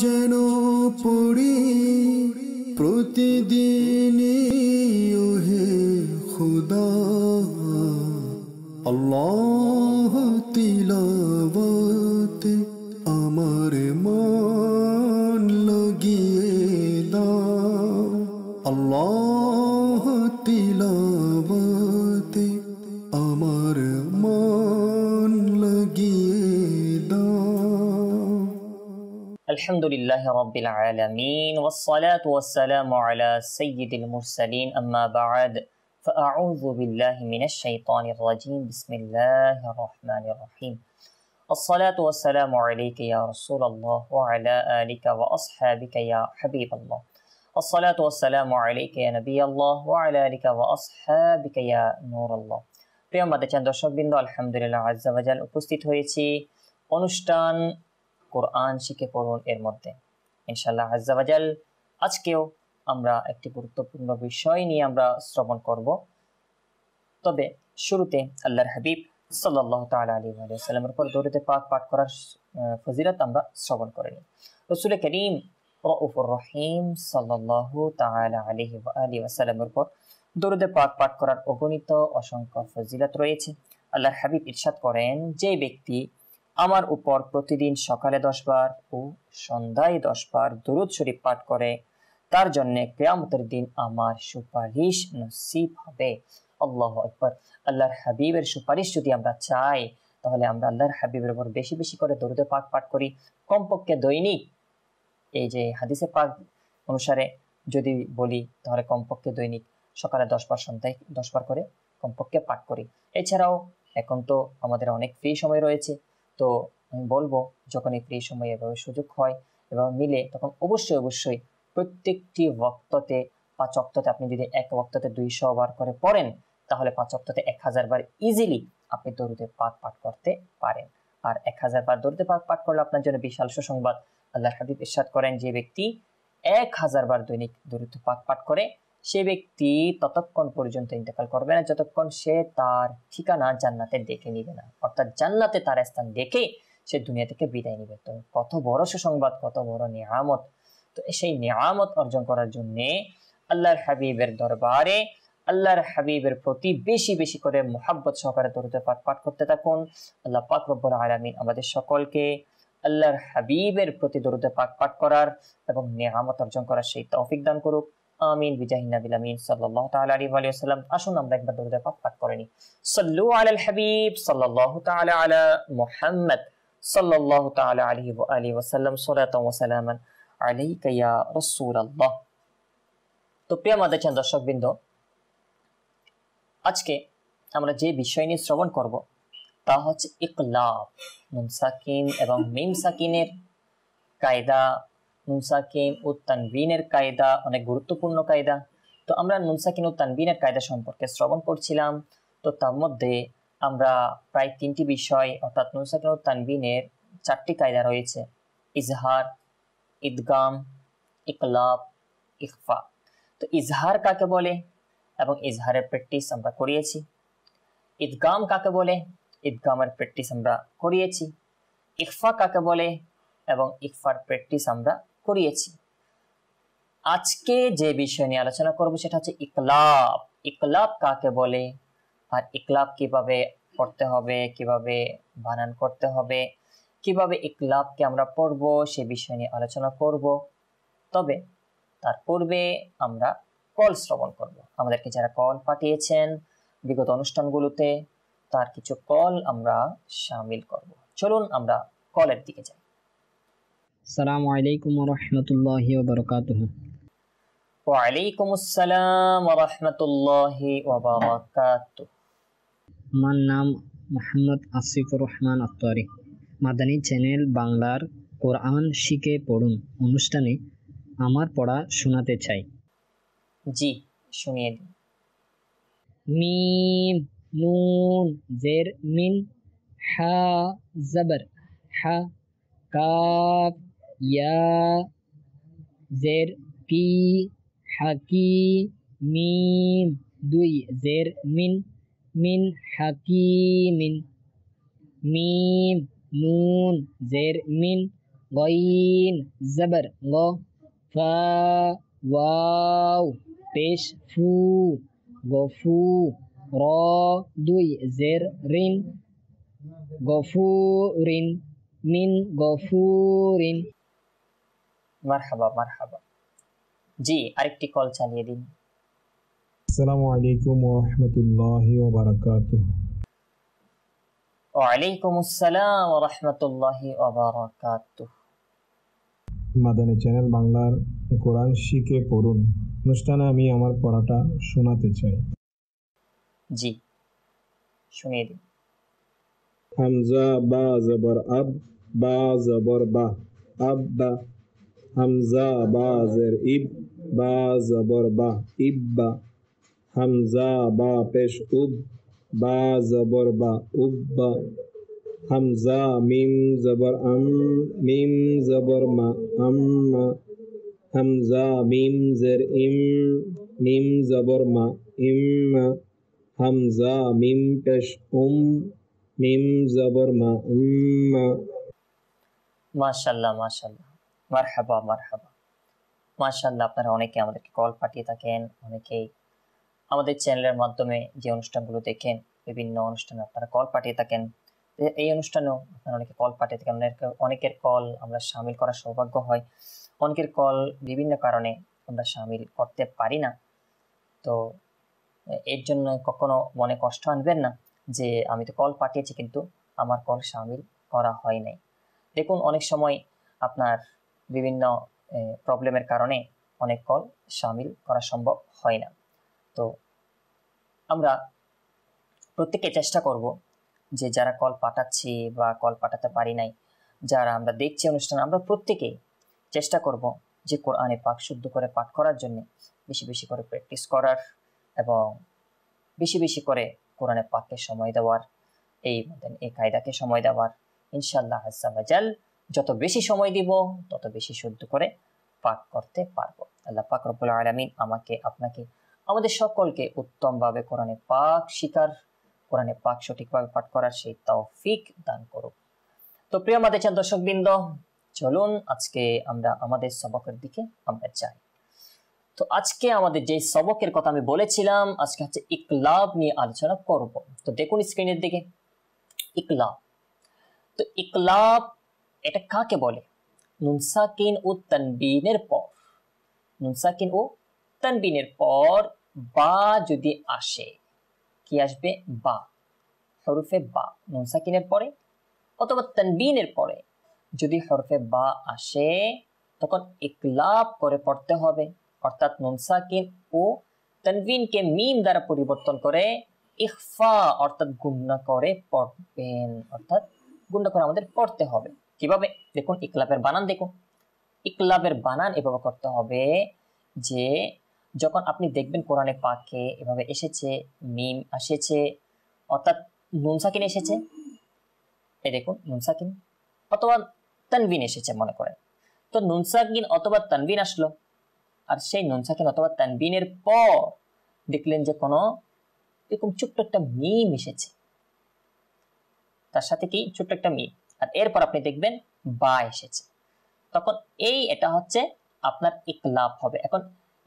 جن پوری پردین خدا اللہ الحمد لله رب العالمين والصلاة والسلام على سيد المرسلين أما بعد فأعوذ بالله من الشيطان الرجيم بسم الله الرحمن الرحيم الصلاة والسلام عليك يا رسول الله وعلى آلك وأصحابك يا حبيب الله الصلاة والسلام عليك يا نبي الله وعلى آلك وأصحابك يا نور الله প্রিয় মাদাচান দর্শকবৃন্দ আলহামদুলিল্লাহ আজ্জাবাজাল উপস্থিত হয়েছি অনুষ্ঠান কোরআন শিখে পড়ুন এর মধ্যে ইনশাল্লাহ আজাবাজাল আজকেও আমরা একটি গুরুত্বপূর্ণ বিষয় নিয়ে আমরা শ্রবণ করব তবে শুরুতে আল্লাহর হাবিব সাল্লাহ তাল আলী আলিয়াল্লামের পাক পাঠ করার ফজিলত আমরা শ্রবণ করে নিই রসুল করিম রউফুর রহিম সাল্লাহ তালা আলহি আলী আসালামের পাক পাঠ করার অগণিত অসংখ্য ফজিলত রয়েছে আল্লাহর হাবিব ইরশাদ করেন যে ব্যক্তি আমার উপর প্রতিদিন সকালে দশবার ও সন্ধ্যায় দশবার দরুদ শরীফ পাঠ করে তার জন্য কেয়ামতের দিন আমার সুপারিশ নসিব হবে আল্লাহ আকবর আল্লাহর হাবিবের সুপারিশ যদি আমরা চাই তাহলে আমরা আল্লাহর হাবিবের উপর বেশি বেশি করে দরুদে পাক পাঠ করি কমপক্ষে দৈনিক এই যে হাদিসে পাক অনুসারে যদি বলি তাহলে কমপক্ষে দৈনিক সকালে দশবার সন্ধ্যায় দশবার করে কমপক্ষে পাঠ করি এছাড়াও এখন তো আমাদের অনেক ফ্রি সময় রয়েছে তো আমি বলবো যখন এই ফ্রি সময় এভাবে সুযোগ হয় এবং মিলে তখন অবশ্যই অবশ্যই প্রত্যেকটি বক্ততে পাঁচ অক্ততে আপনি যদি এক বক্ততে দুইশো বার করে পড়েন তাহলে পাঁচ অক্ততে এক হাজার বার ইজিলি আপনি দরুদে পাক পাঠ করতে পারেন আর এক হাজার বার দরুদে পাক পাঠ করলে আপনার জন্য বিশাল সুসংবাদ আল্লাহ হাবিব ইসাদ করেন যে ব্যক্তি এক হাজার বার দৈনিক দরুদ পাক পাঠ করে সে ব্যক্তি ততক্ষণ পর্যন্ত ইন্তেকাল করবে না যতক্ষণ সে তার ঠিকানা জান্নাতে দেখে নিবে না অর্থাৎ জান্নাতে তার স্থান দেখে সে দুনিয়া থেকে বিদায় নিবে তো কত বড় সুসংবাদ কত বড় নিয়ামত তো সেই নিয়ামত অর্জন করার জন্যে আল্লাহর হাবিবের দরবারে আল্লাহর হাবিবের প্রতি বেশি বেশি করে মোহাব্বত সহকারে দরুদে পাঠ পাঠ করতে থাকুন আল্লাহ পাক রব্বুল আলামিন আমাদের সকলকে আল্লাহর হাবিবের প্রতি দরুদে পাক পাঠ করার এবং নেহামত অর্জন করার সেই তৌফিক দান করুক আমিন বিজাহিনাবিল আমিন সাল্লাল্লাহু তাআলা আলাইহি ওয়া সাল্লাম আসুন আমরা একবার দরুদ পাক পাঠ করে নিই সাল্লু আলাল হাবিব সাল্লাল্লাহু তাআলা আলা মুহাম্মদ সাল্লাল্লাহু তাআলা আলাইহি ওয়া আলিহি ওয়া সাল্লাম সালাতান ওয়া সালামান আলাইকা ইয়া রাসূলুল্লাহ তো প্রিয় আমাদের চান দর্শকবৃন্দ আজকে আমরা যে বিষয় নিয়ে শ্রবণ করব তা হচ্ছে ইকলাব নুন সাকিন এবং মিম সাকিনের কায়দা নুনসাকিম উত্তানবিনের কায়দা অনেক গুরুত্বপূর্ণ কায়দা তো আমরা নুনসাকিন উত্তানবিনের কায়দা সম্পর্কে শ্রবণ করছিলাম তো তার মধ্যে আমরা প্রায় তিনটি বিষয় অর্থাৎ নুনসাকিম ও তানবিনের চারটি কায়দা রয়েছে ইজহার ইদগাম ইকলাব ইকফা তো ইজহার কাকে বলে এবং ইজহারের প্র্যাকটিস আমরা করিয়েছি ঈদগাম কাকে বলে ঈদগামের প্র্যাকটিস আমরা করিয়েছি ইকফা কাকে বলে এবং ইকফার প্র্যাকটিস আমরা করিয়েছি আজকে যে বিষয় নিয়ে আলোচনা করব সেটা হচ্ছে ইকলাব ইকলাব কাকে বলে আর ইকলাব কিভাবে পড়তে হবে কিভাবে বানান করতে হবে কিভাবে ইকলাবকে আমরা পড়ব সে বিষয় নিয়ে আলোচনা করব তবে তার পূর্বে আমরা কল শ্রবণ করব আমাদেরকে যারা কল পাঠিয়েছেন বিগত অনুষ্ঠানগুলোতে তার কিছু কল আমরা সামিল করব চলুন আমরা কলের দিকে যাই আসসালামু আলাইকুম রহমতুল্লাহি ওবরকাতুহ ওয়ালাইকুম আসসালাম রহমতুল্লাহি ওবরকাতু আমার নাম মোহাম্মদ আসিফুর রহমান আত্তারি মাদানী চ্যানেল বাংলার কোরআন শিখে পড়ুন অনুষ্ঠানে আমার পড়া শোনাতে চাই জি শুনিয়ে দিন মিম নুন জের মিন হা জবর হা কাফ ইয়া জের কি হাকি মিম দুই জের মিন মিন হাকিমিন মিম নুন জের মিন গইন জবর গ ফা ওয়াও পেশ ফু গফু র দুই জের রিন গফুরিন মিন গফুরিন মারহাবা মারহাবা জি আরেকটি কল চালিয়ে দিন আসসালামু আলাইকুম ওয়া রাহমাতুল্লাহি ওয়া বারাকাতুহু ওয়া আলাইকুম আসসালাম ওয়া রাহমাতুল্লাহি ওয়া বারাকাতুহু মাদানী চ্যানেল বাংলার কোরআন শিখে পড়ুন অনুষ্ঠানে আমি আমার পড়াটা শোনাতে চাই জি শুনিয়ে দিন হামজা বা জবর আব বা জবর বা আব বা حمزہ بازر اب باز بر با ابا حمزہ با پیش اب باز بر با اب حمزہ میم زبر ام میم زبر ما ام حمزہ میم زر ام میم زبر ما ام حمزہ میم پیش ام میم زبر ما ام ماشاءاللہ ماشاءاللہ মার হাবা মার হাবা মার্শাল্লাহ আপনারা অনেকে আমাদেরকে কল পাঠিয়ে থাকেন অনেকেই আমাদের চ্যানেলের মাধ্যমে যে অনুষ্ঠানগুলো দেখেন বিভিন্ন অনুষ্ঠানে আপনারা কল পাঠিয়ে থাকেন এই অনুষ্ঠানেও আপনারা অনেকে কল পাঠিয়ে থাকেন অনেকের কল আমরা সামিল করার সৌভাগ্য হয় অনেকের কল বিভিন্ন কারণে আমরা সামিল করতে পারি না তো এর জন্য কখনো মনে কষ্ট আনবেন না যে আমি তো কল পাঠিয়েছি কিন্তু আমার কল সামিল করা হয় নাই দেখুন অনেক সময় আপনার বিভিন্ন প্রবলেমের কারণে অনেক কল সামিল করা সম্ভব হয় না তো আমরা প্রত্যেকে চেষ্টা করব যে যারা কল পাঠাচ্ছি বা কল পাঠাতে পারি নাই যারা আমরা দেখছি অনুষ্ঠান আমরা প্রত্যেকে চেষ্টা করব যে কোরআনে পাক শুদ্ধ করে পাঠ করার জন্য বেশি বেশি করে প্র্যাকটিস করার এবং বেশি বেশি করে কোরআনে পাককে সময় দেওয়ার এই এই কায়দাকে সময় দেওয়ার ইনশাল্লাহ হাসাবাজাল যত বেশি সময় দিব তত বেশি শুদ্ধ করে পাক করতে পারবো আল্লাহ পাক রব্বুল আলমিন আমাকে আপনাকে আমাদের সকলকে উত্তমভাবে কোরআনে পাক শিকার কোরআনে পাক সঠিকভাবে পাঠ করার সেই তৌফিক দান করুক তো প্রিয় আমাদের চান দর্শকবৃন্দ চলুন আজকে আমরা আমাদের সবকের দিকে আমরা যাই তো আজকে আমাদের যে সবকের কথা আমি বলেছিলাম আজকে হচ্ছে ইকলাব নিয়ে আলোচনা করব তো দেখুন স্ক্রিনের দিকে ইকলাব তো ইকলাব এটা কাকে বলে নুনসাকিন ও তানবিনের পর নুনসাকিন ও তানবিনের পর বা যদি আসে কি আসবে বা হরফে বা নুনসাকিনের পরে অথবা তানবিনের পরে যদি হরফে বা আসে তখন একলাপ করে পড়তে হবে অর্থাৎ নুনসাকিন ও তানবিনকে মিম দ্বারা পরিবর্তন করে ইখফা অর্থাৎ গুন্না করে পড়বেন অর্থাৎ গুন্না করে আমাদের পড়তে হবে কিভাবে দেখুন ইকলাবের বানান দেখুন ইকলাবের বানান এভাবে করতে হবে যে যখন আপনি দেখবেন কোরআনে পাকে এভাবে এসেছে মিম এসেছে অর্থাৎ নুনসাকিন এসেছে এই দেখুন নুনসাকিন অথবা তানবিন এসেছে মনে করেন তো নুনসাকিন অথবা তানবিন আসলো আর সেই নুনসাকিন অথবা তানবিনের পর দেখলেন যে কোনো এরকম ছোট্ট একটা মিম এসেছে তার সাথে কি ছোট্ট একটা মিম আর এরপর আপনি দেখবেন বা এসেছে তখন এই এটা হচ্ছে আপনার ইকলাব হবে এখন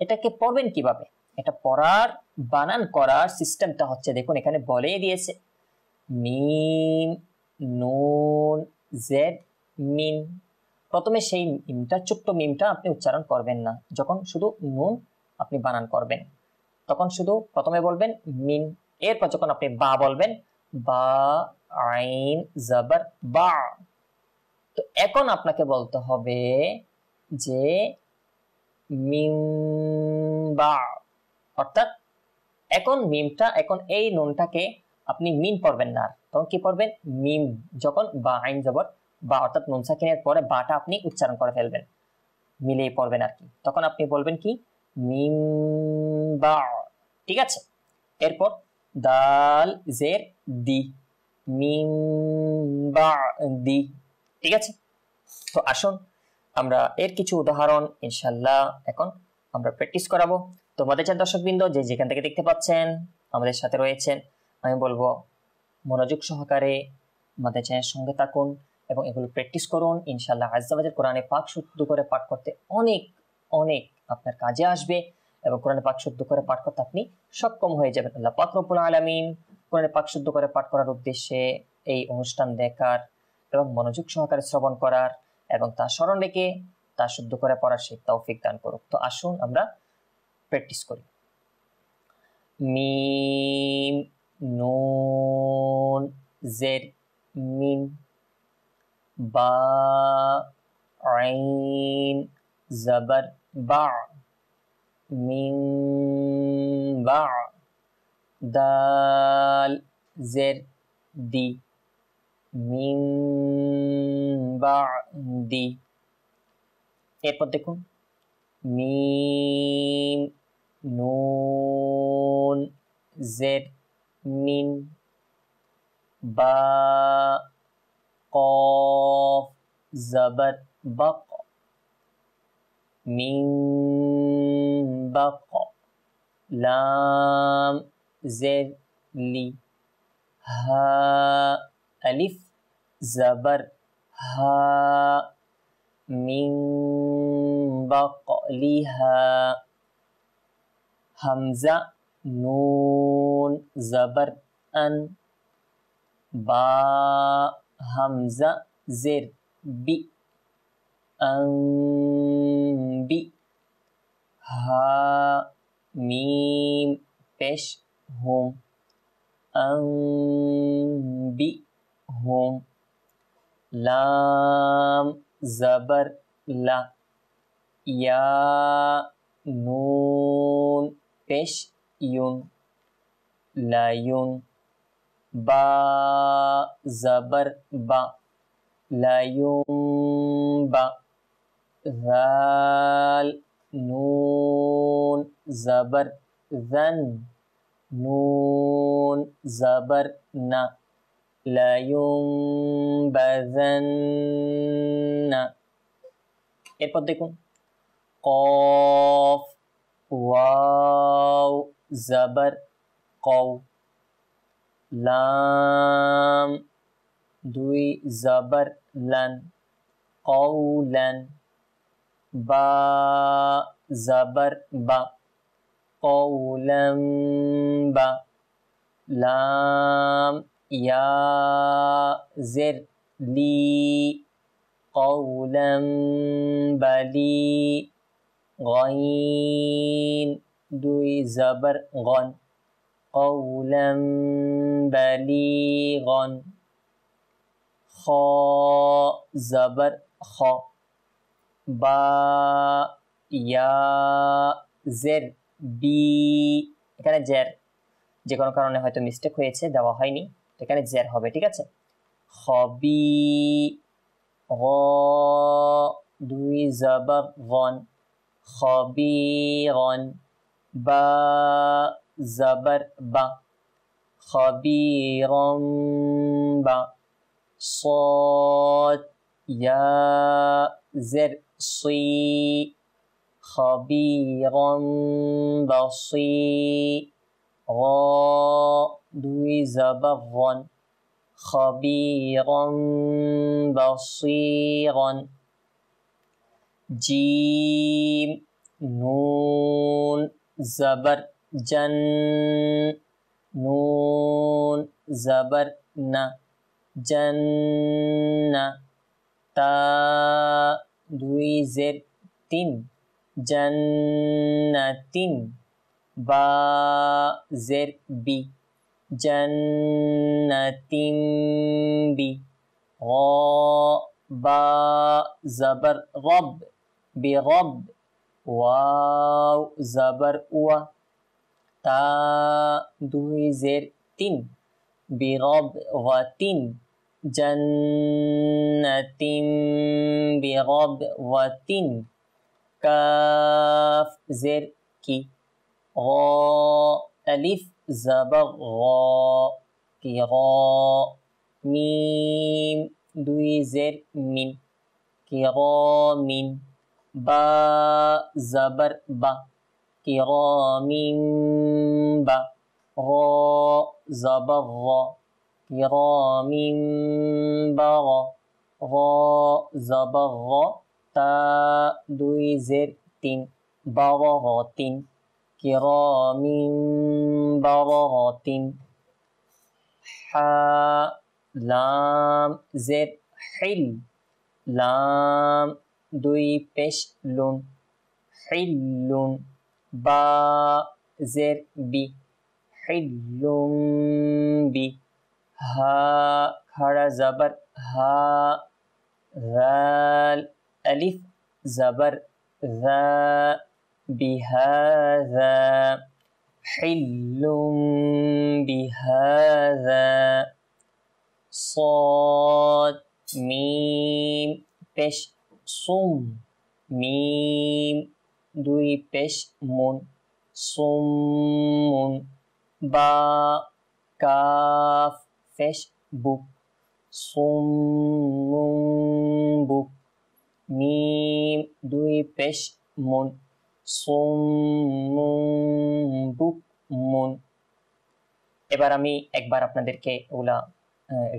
এটাকে পড়বেন কিভাবে এটা পড়ার বানান করার সিস্টেমটা হচ্ছে দেখুন এখানে বলেই দিয়েছে মিম নুন জেড মিম প্রথমে সেই মিমটা ছোট্ট মিমটা আপনি উচ্চারণ করবেন না যখন শুধু নুন আপনি বানান করবেন তখন শুধু প্রথমে বলবেন মিন এরপর যখন আপনি বা বলবেন বা আইন জাবার বা তো এখন আপনাকে বলতে হবে যে বা অর্থাৎ এখন মিমটা এখন এই নুনটাকে আপনি মিম পড়বেন না তখন কি পড়বেন মিম যখন বা আইন জবর বা অর্থাৎ নুন সাকিনের পরে বাটা আপনি উচ্চারণ করে ফেলবেন মিলিয়ে পড়বেন আর কি তখন আপনি বলবেন কি মিম বা ঠিক আছে এরপর দাল জের দি বা দি ঠিক আছে তো আসুন আমরা এর কিছু উদাহরণ ইনশাল্লাহ এখন আমরা প্র্যাকটিস করাবো তোমাদের চার দর্শকবৃন্দ যে যেখান থেকে দেখতে পাচ্ছেন আমাদের সাথে রয়েছেন আমি বলবো মনোযোগ সহকারে আমাদের চ্যানেলের সঙ্গে থাকুন এবং এগুলো প্র্যাকটিস করুন ইনশাল্লাহ আজাবাজের কোরআনে পাক শুদ্ধ করে পাঠ করতে অনেক অনেক আপনার কাজে আসবে এবং কোরআনে পাক শুদ্ধ করে পাঠ করতে আপনি সক্ষম হয়ে যাবেন আল্লাহ পাক রব্বুল আলমিন কোরআনে পাক শুদ্ধ করে পাঠ করার উদ্দেশ্যে এই অনুষ্ঠান দেখার এবং মনোযোগ সহকারে শ্রবণ করার এবং তা স্মরণ রেখে তা শুদ্ধ করে পড়ার সেই তৌফিক দান করুক তো আসুন আমরা প্র্যাকটিস করি মিম নুন জের মিম বা আইন জবর বা মিম বা দাল জের দি মিন বা দি এরপর দেখুন মিম নুন জের মিন বা কফ জবর বক মিন বক লাম زیر لی ہا الف زبر ہا من بقلها حمزہ نون زبر ان با حمزہ زر بی ان بی ہا میم پیش ہوں انبی ہوں لام زبر لا یا نون پیش یون لائن با زبر با لائن با رال نون زبر ذن نون زبر ن لینبذن ایرپر دیکھوں قوف واو زبر قو لام دوی زبر لن قولن با زبر با قولن ب لام يا زر لي قولا بلي غين دوي زبر غن قولا بليغا خا زبر خا با يا زر بي كان جر যে কোনো কারণে হয়তো মিস্টেক হয়েছে দেওয়া হয়নি এখানে জের হবে ঠিক আছে হবি দুই জবর গন হবি গন বা জবর বা হবি বা জের يا হবি صي বা بصير غا دوی زبغن خبیرن بصیرن جیم نون زبر جن نون زبر ن جن تا دوی زر تین جن تین با با زبر غب بی غب وا زبر و تا دو زیر و تین جنتین بی غب تین کاف زیر کی الف زبغ دوی زیر مین ق مین ببر بہ ق مہ غب و مین ب تا دوی زیر تین ب و تین كرام بررة حاء لام زد حل لام دوي پیش لون حل با زر بی حل بی ها کھڑا زبر ها غال الف زبر غال بهذا حل بهذا صاد ميم بش صم ميم دوي بش من صم با كاف فش بوك صم بوك ميم دوي بش من এবার আমি একবার আপনাদেরকে ওগুলা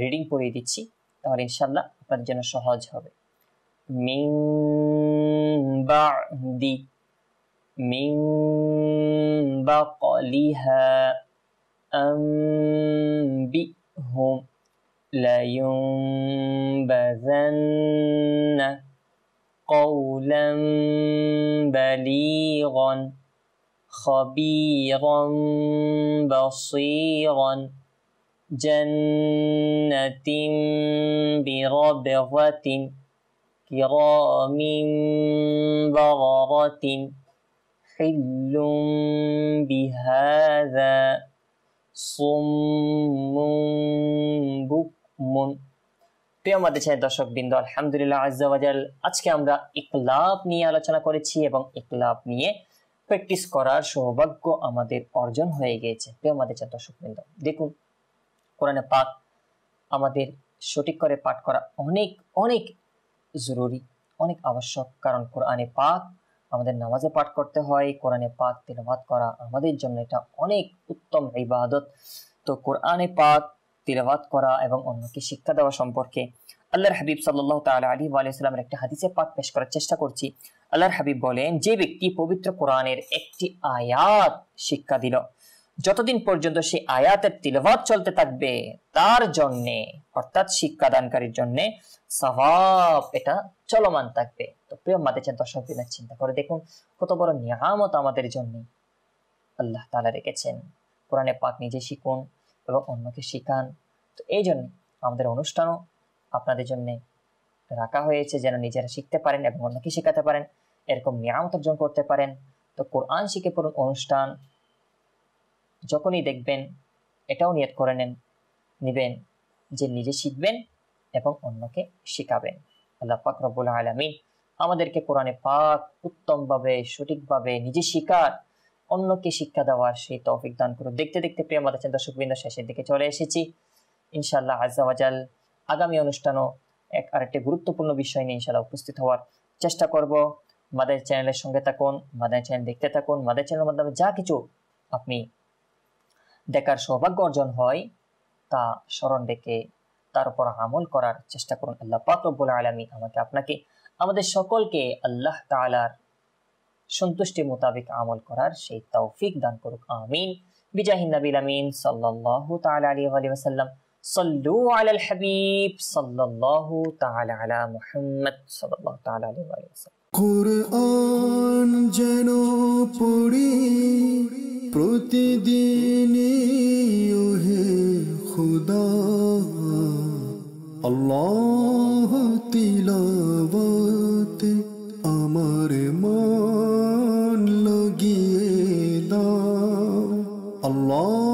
রিডিং পড়িয়ে দিচ্ছি তাহলে ইনশাল্লাহ আপনাদের জন্য সহজ হবে কৌলম بليغا خبيرا بصيرا جنة بربغة كرام بررة حل بهذا صم بكم প্রিয় মাদেশের দর্শক বিন্দু আলহামদুলিল্লাহ আজাল আজকে আমরা ইকলাব নিয়ে আলোচনা করেছি এবং ইকলাব নিয়ে প্র্যাকটিস করার সৌভাগ্য আমাদের অর্জন হয়ে গিয়েছে প্রিয় মাদেশের দর্শক বিন্দু দেখুন কোরআনে পাক আমাদের সঠিক করে পাঠ করা অনেক অনেক জরুরি অনেক আবশ্যক কারণ কোরআনে পাক আমাদের নামাজে পাঠ করতে হয় কোরআনে পাক তেলাবাদ করা আমাদের জন্য এটা অনেক উত্তম ইবাদত তো কোরআনে পাক তিলাবাত করা এবং অন্যকে শিক্ষা দেওয়া সম্পর্কে আল্লাহর হাবিব সাল্লাহ তাল আলী আলাইসাল্লামের একটা হাদিসে পাক পেশ করার চেষ্টা করছি আল্লাহর হাবিব বলেন যে ব্যক্তি পবিত্র কোরআনের একটি আয়াত শিক্ষা দিল যতদিন পর্যন্ত সেই আয়াতের তিলবাদ চলতে থাকবে তার জন্যে অর্থাৎ শিক্ষা দানকারীর জন্যে সবাব এটা চলমান থাকবে তো প্রিয় মাতে চান দর্শক চিন্তা করে দেখুন কত বড় নিয়ামত আমাদের জন্য আল্লাহ তালা রেখেছেন কোরআনে পাক নিজে শিখুন এবং অন্যকে শিখান তো এই জন্য আমাদের অনুষ্ঠানও আপনাদের জন্য রাখা হয়েছে যেন নিজেরা শিখতে পারেন এবং অন্যকে শেখাতে পারেন এরকম নিয়ামত অর্জন করতে পারেন তো কোরআন শিখে পড়ুন অনুষ্ঠান যখনই দেখবেন এটাও নিয়ত করে নেন নেবেন যে নিজে শিখবেন এবং অন্যকে শেখাবেন আল্লাহ পাক রব্বুল আলমিন আমাদেরকে কোরআনে পাক উত্তমভাবে সঠিকভাবে নিজে শিকার অন্যকে শিক্ষা দেওয়ার সেই তৌফিক দান করুন দেখতে দেখতে প্রিয় মাদার দর্শক বৃন্দ শেষের দিকে চলে এসেছি ইনশাল্লাহ আজাল আগামী অনুষ্ঠানও এক আরেকটি গুরুত্বপূর্ণ বিষয় নিয়ে ইনশাল্লাহ উপস্থিত হওয়ার চেষ্টা করব মাদার চ্যানেলের সঙ্গে থাকুন মাদার চ্যানেল দেখতে থাকুন মাদার চ্যানেলের মাধ্যমে যা কিছু আপনি দেখার সৌভাগ্য অর্জন হয় তা স্মরণ ডেকে তার উপর আমল করার চেষ্টা করুন আল্লাহ পাক রব্বুল আলমী আমাকে আপনাকে আমাদের সকলকে আল্লাহ তালার সন্তুষ্টি মোতাবেক আমল করার সেই তৌফিক দান করুক আমিন বিজাহিন নাবিল আমিন সাল্লাল্লাহু তাআলা আলাইহি ওয়াসাল্লাম সাল্লু আলাল হাবিব সাল্লাল্লাহু তাআলা আলা মুহাম্মদ সাল্লাল্লাহু তাআলা আলাইহি ওয়াসাল্লাম কোরআন যেন পড়ি প্রতিদিন হে খুদা আল্লাহ তিলাবতে আমার মা Allah